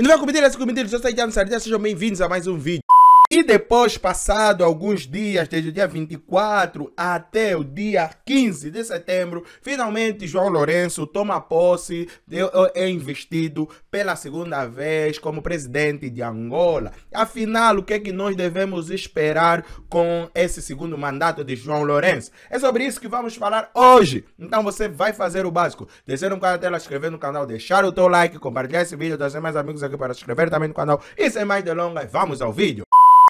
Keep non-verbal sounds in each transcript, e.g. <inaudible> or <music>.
E não vai cometer essa cometer, já está aí, já me sejam bem-vindos a mais um vídeo. E depois, passado alguns dias, desde o dia 24 até o dia 15 de setembro, finalmente João Lourenço toma posse, eh, é investido pela segunda vez como presidente de Angola. Afinal, o que é que nós devemos esperar com esse segundo mandato de João Lourenço? É sobre isso que vamos falar hoje. Então você vai fazer o básico. Descer um canal se tela, inscrever no canal, deixar o teu like, compartilhar esse vídeo, trazer mais amigos aqui para se inscrever também no canal. E sem mais delongas, vamos ao vídeo.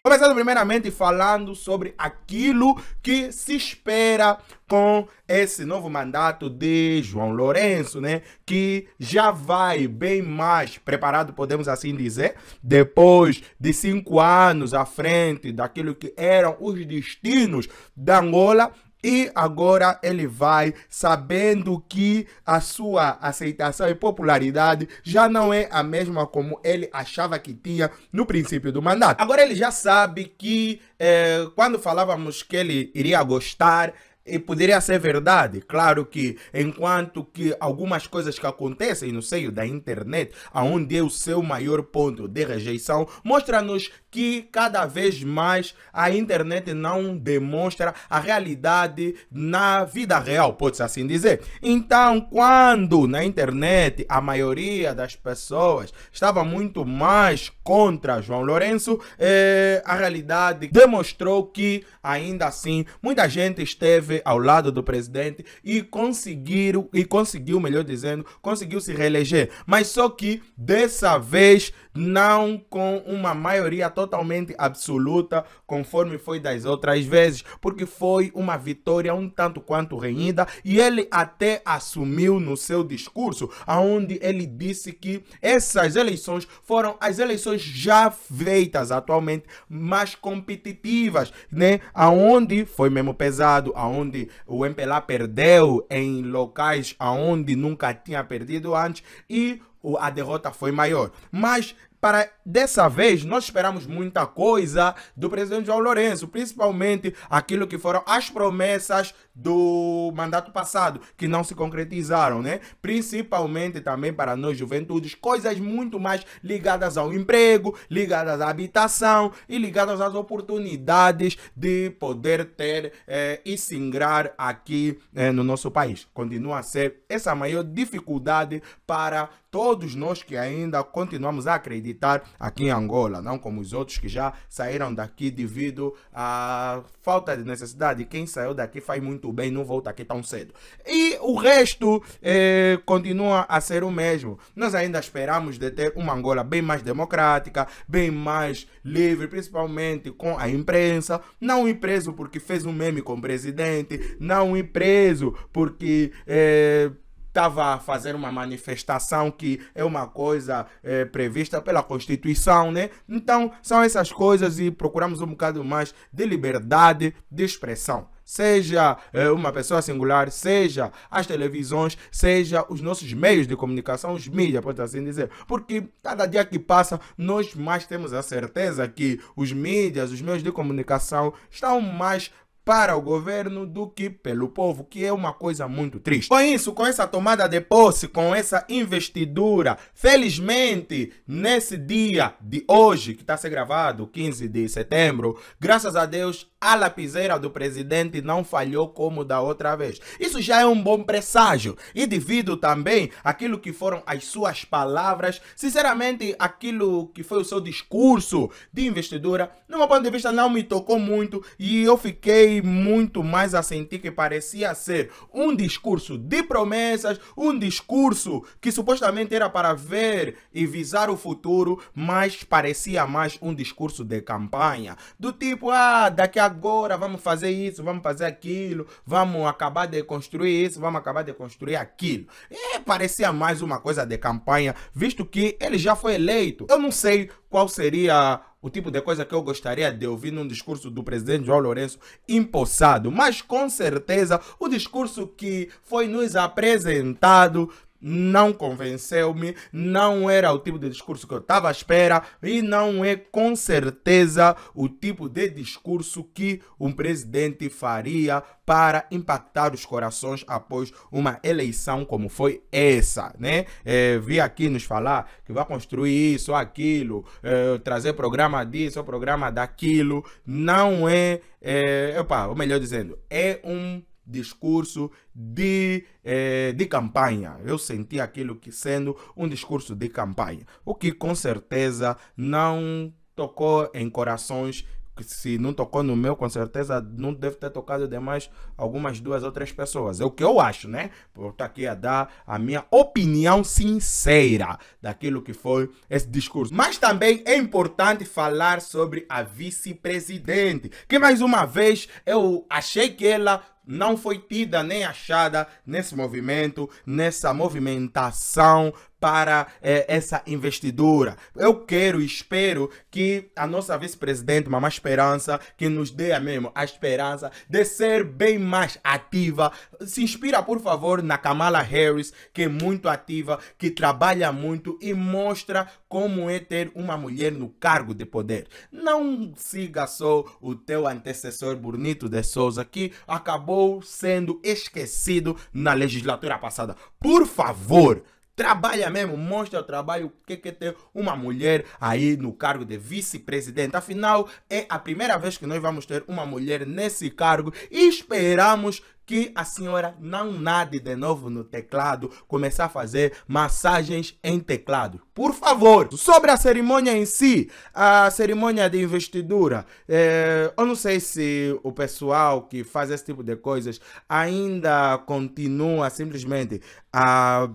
Começando primeiramente falando sobre aquilo que se espera com esse novo mandato de João Lourenço, né? Que já vai bem mais preparado, podemos assim dizer, depois de cinco anos à frente daquilo que eram os destinos da Angola e agora ele vai sabendo que a sua aceitação e popularidade já não é a mesma como ele achava que tinha no princípio do mandato. Agora ele já sabe que eh, quando falávamos que ele iria gostar e poderia ser verdade. Claro que, enquanto que algumas coisas que acontecem no seio da internet, aonde é o seu maior ponto de rejeição, mostra-nos que cada vez mais a internet não demonstra a realidade na vida real, pode-se assim dizer. Então, quando na internet a maioria das pessoas estava muito mais contra João Lourenço, eh, a realidade demonstrou que ainda assim muita gente esteve ao lado do presidente e conseguiram, e conseguiu, melhor dizendo, conseguiu se reeleger. Mas só que dessa vez não com uma maioria totalmente absoluta, conforme foi das outras vezes, porque foi uma vitória um tanto quanto renhida e ele até assumiu no seu discurso, aonde ele disse que essas eleições foram as eleições já feitas atualmente mais competitivas, né? Aonde foi mesmo pesado, aonde onde o MPLA perdeu em locais aonde nunca tinha perdido antes e a derrota foi maior. Mas para dessa vez nós esperamos muita coisa do presidente João Lourenço, principalmente aquilo que foram as promessas do mandato passado, que não se concretizaram, né? Principalmente também para nós juventudes, coisas muito mais ligadas ao emprego, ligadas à habitação e ligadas às oportunidades de poder ter eh, e se ingrar aqui eh, no nosso país. Continua a ser essa maior dificuldade para todos nós que ainda continuamos a acreditar aqui em Angola, não como os outros que já saíram daqui devido à falta de necessidade. Quem saiu daqui faz muito bem, não volta aqui tão cedo. E o resto é, continua a ser o mesmo. Nós ainda esperamos de ter uma Angola bem mais democrática, bem mais livre, principalmente com a imprensa. Não ir preso porque fez um meme com o presidente, não ir preso porque. É, estava fazendo uma manifestação que é uma coisa é, prevista pela Constituição, né? Então, são essas coisas e procuramos um bocado mais de liberdade de expressão seja é, uma pessoa singular, seja as televisões, seja os nossos meios de comunicação, os mídias, pode assim dizer. Porque cada dia que passa, nós mais temos a certeza que os mídias, os meios de comunicação estão mais para o governo do que pelo povo, que é uma coisa muito triste. Com isso, com essa tomada de posse, com essa investidura, felizmente, nesse dia de hoje, que está a ser gravado, 15 de setembro, graças a Deus, a lapiseira do presidente não falhou como da outra vez. Isso já é um bom presságio. E devido também aquilo que foram as suas palavras, sinceramente, aquilo que foi o seu discurso de investidura, no meu ponto de vista, não me tocou muito e eu fiquei muito mais a sentir que parecia ser um discurso de promessas, um discurso que supostamente era para ver e visar o futuro, mas parecia mais um discurso de campanha. Do tipo, ah, daqui agora vamos fazer isso, vamos fazer aquilo, vamos acabar de construir isso, vamos acabar de construir aquilo. E é, parecia mais uma coisa de campanha, visto que ele já foi eleito. Eu não sei qual seria o tipo de coisa que eu gostaria de ouvir num discurso do presidente João Lourenço empossado, mas com certeza o discurso que foi nos apresentado não convenceu-me, não era o tipo de discurso que eu estava à espera e não é com certeza o tipo de discurso que um presidente faria para impactar os corações após uma eleição como foi essa, né? É, vi aqui nos falar que vai construir isso, aquilo, é, trazer programa disso, programa daquilo, não é, é opa, ou melhor dizendo, é um discurso de, eh, de campanha. Eu senti aquilo que sendo um discurso de campanha, o que com certeza não tocou em corações se não tocou no meu, com certeza não deve ter tocado demais algumas duas ou três pessoas. É o que eu acho, né? Vou estar tá aqui a dar a minha opinião sincera daquilo que foi esse discurso. Mas também é importante falar sobre a vice-presidente, que mais uma vez eu achei que ela não foi tida nem achada nesse movimento, nessa movimentação para eh, essa investidura. Eu quero e espero que a nossa vice-presidente, Mamá Esperança, que nos dê a mesmo a esperança de ser bem mais ativa. Se inspira, por favor, na Kamala Harris, que é muito ativa, que trabalha muito e mostra como é ter uma mulher no cargo de poder. Não siga só o teu antecessor Bonito de Souza, que acabou sendo esquecido na legislatura passada. Por favor, Trabalha mesmo, mostra o trabalho, o que é ter uma mulher aí no cargo de vice-presidente. Afinal, é a primeira vez que nós vamos ter uma mulher nesse cargo e esperamos que a senhora não nade de novo no teclado, começar a fazer massagens em teclado. Por favor, sobre a cerimônia em si, a cerimônia de investidura, é, eu não sei se o pessoal que faz esse tipo de coisas ainda continua simplesmente a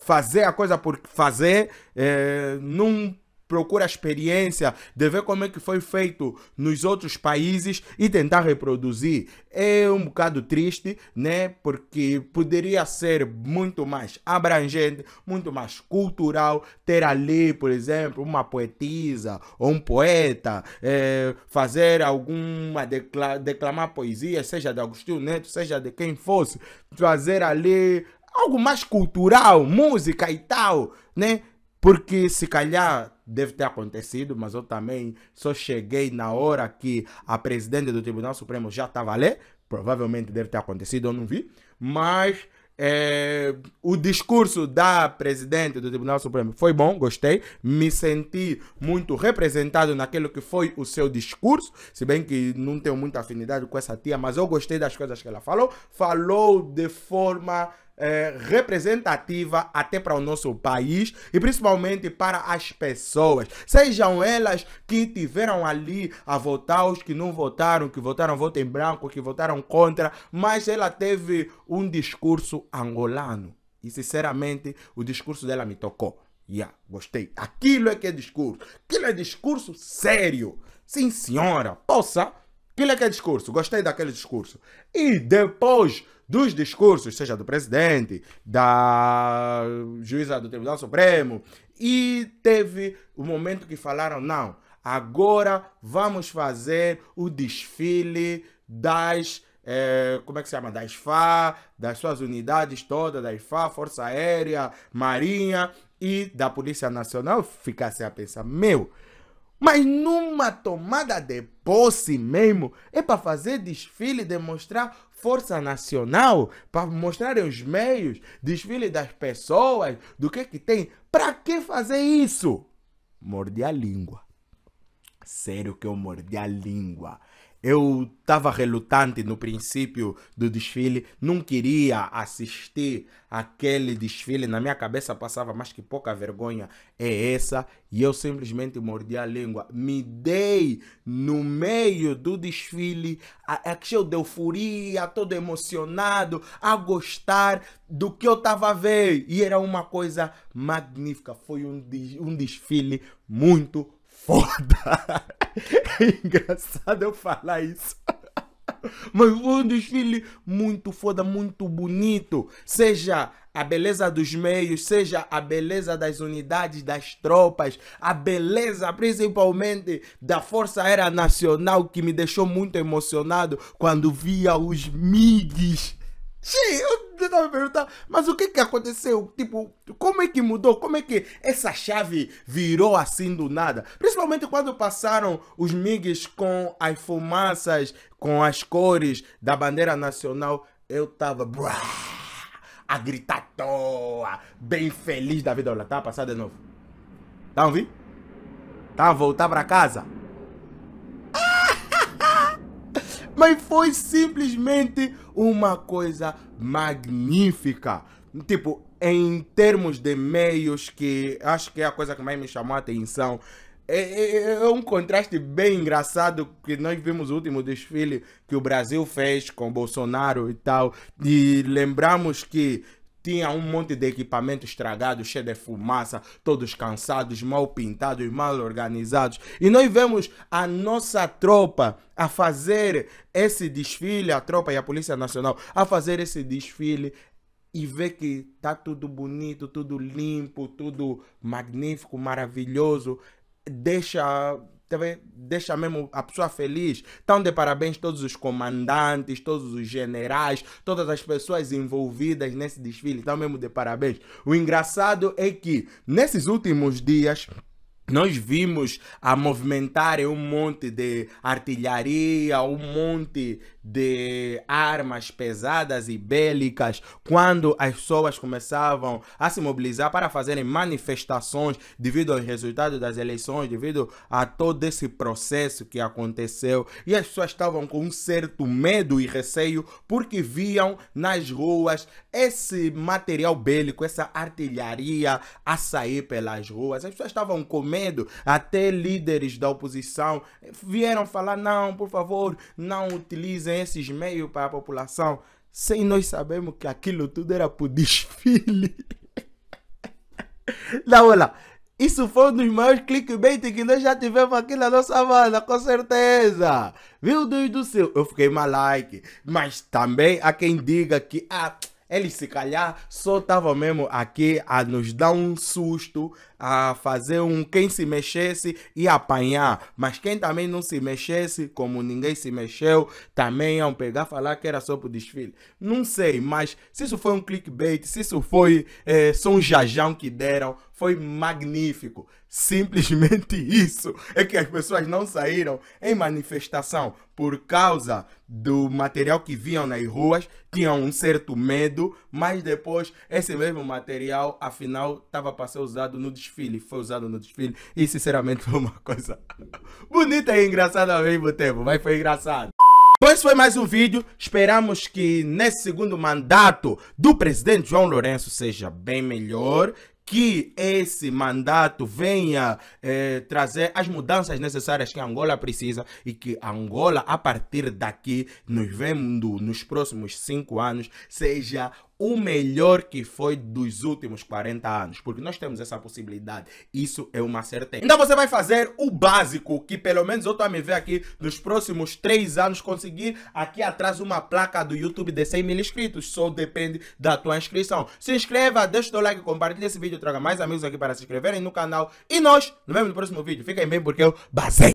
fazer a coisa por fazer, é, não procura experiência de ver como é que foi feito nos outros países e tentar reproduzir. É um bocado triste, né? Porque poderia ser muito mais abrangente, muito mais cultural, ter ali, por exemplo, uma poetisa ou um poeta, é, fazer alguma, declamar poesia, seja de Agostinho Neto, seja de quem fosse, fazer ali algo mais cultural, música e tal, né? Porque se calhar deve ter acontecido, mas eu também só cheguei na hora que a presidente do Tribunal Supremo já estava ali. Provavelmente deve ter acontecido, eu não vi. Mas é, o discurso da presidente do Tribunal Supremo foi bom, gostei. Me senti muito representado naquilo que foi o seu discurso, se bem que não tenho muita afinidade com essa tia, mas eu gostei das coisas que ela falou. Falou de forma é, representativa até para o nosso país e principalmente para as pessoas, sejam elas que tiveram ali a votar, os que não votaram, que votaram voto em branco, que votaram contra, mas ela teve um discurso angolano. E sinceramente, o discurso dela me tocou. Yeah, gostei. Aquilo é que é discurso. Aquilo é discurso sério. Sim, senhora. Poça, Aquilo é que é discurso. Gostei daquele discurso. E depois dos discursos, seja do presidente, da juíza do Tribunal Supremo, e teve o momento que falaram: não, agora vamos fazer o desfile das. É, como é que se chama? Das FA, das suas unidades todas, das FA, Força Aérea, Marinha e da Polícia Nacional. Ficasse a pensar: meu mas numa tomada de posse mesmo, é para fazer desfile, demonstrar força nacional, para mostrar os meios, desfile das pessoas, do que que tem. Para que fazer isso? Morder a língua. Sério que eu mordi a língua. Eu estava relutante no princípio do desfile, não queria assistir aquele desfile, na minha cabeça passava mais que pouca vergonha é essa, e eu simplesmente mordi a língua. Me dei no meio do desfile, a, a é cheio de euforia, todo emocionado, a gostar do que eu estava a ver, e era uma coisa magnífica. Foi um, um desfile muito foda. <laughs> É engraçado eu falar isso. <laughs> Mas foi um desfile muito foda, muito bonito. Seja a beleza dos meios, seja a beleza das unidades, das tropas, a beleza principalmente da Força Aérea Nacional, que me deixou muito emocionado quando via os MIGs. Sim, eu tentava perguntar, mas o que que aconteceu? Tipo, como é que mudou? Como é que essa chave virou assim do nada? Principalmente quando passaram os MIGs com as fumaças, com as cores da bandeira nacional, eu tava a gritar toa, bem feliz da vida. Olha, tá passar de novo. Tá ouvindo? Tá a voltar pra casa? mas foi simplesmente uma coisa magnífica. Tipo, em termos de meios, que acho que é a coisa que mais me chamou a atenção. É, é, é, um contraste bem engraçado que nós vimos o último desfile que o Brasil fez com Bolsonaro e tal. E lembramos que tinha um monte de equipamento estragado, cheio de fumaça, todos cansados, mal pintados, mal organizados. E nós vemos a nossa tropa a fazer esse desfile, a tropa e a Polícia Nacional a fazer esse desfile e ver que tá tudo bonito, tudo limpo, tudo magnífico, maravilhoso, deixa deixa mesmo a pessoa feliz. Estão de parabéns todos os comandantes, todos os generais, todas as pessoas envolvidas nesse desfile. Estão mesmo de parabéns. O engraçado é que nesses últimos dias nós vimos a movimentar um monte de artilharia, um monte de armas pesadas e bélicas, quando as pessoas começavam a se mobilizar para fazerem manifestações devido aos resultados das eleições, devido a todo esse processo que aconteceu, e as pessoas estavam com um certo medo e receio porque viam nas ruas esse material bélico, essa artilharia a sair pelas ruas. As pessoas estavam com medo, até líderes da oposição vieram falar: "Não, por favor, não utilizem esses meios para a população sem nós sabermos que aquilo tudo era para o desfile. <laughs> Não, olha Isso foi um dos maiores clickbait que nós já tivemos aqui na nossa banda, com certeza. Viu Deus do céu, eu fiquei mal like. Mas também há quem diga que... Ah, eles se calhar só estavam mesmo aqui a nos dar um susto, a fazer um quem se mexesse e apanhar. Mas quem também não se mexesse, como ninguém se mexeu, também iam pegar falar que era só pro desfile. Não sei, mas se isso foi um clickbait, se isso foi é, só um jajão que deram, foi magnífico. Simplesmente <laughs> isso é que as pessoas não saíram em manifestação por causa do material que viam nas ruas, tinham um certo medo, mas depois esse mesmo material afinal estava para ser usado no desfile, foi usado no desfile e sinceramente <laughs> foi uma coisa <laughs> bonita e engraçada ao mesmo tempo, mas foi engraçado. Bom, esse foi mais um vídeo. Esperamos que nesse segundo mandato do presidente João Lourenço seja bem melhor, que esse mandato venha eh, trazer as mudanças necessárias que Angola precisa e que Angola, a partir daqui, nos vendo nos próximos cinco anos, seja o melhor que foi dos últimos 40 anos, porque nós temos essa possibilidade, isso é uma certeza. Então você vai fazer o básico, que pelo menos eu estou a me ver aqui nos próximos 3 anos conseguir aqui atrás uma placa do YouTube de 100 mil inscritos, só depende da tua inscrição. Se inscreva, deixa o teu like, compartilha esse vídeo, traga mais amigos aqui para se inscreverem no canal e nós nos vemos no próximo vídeo. Fiquem bem porque eu basei.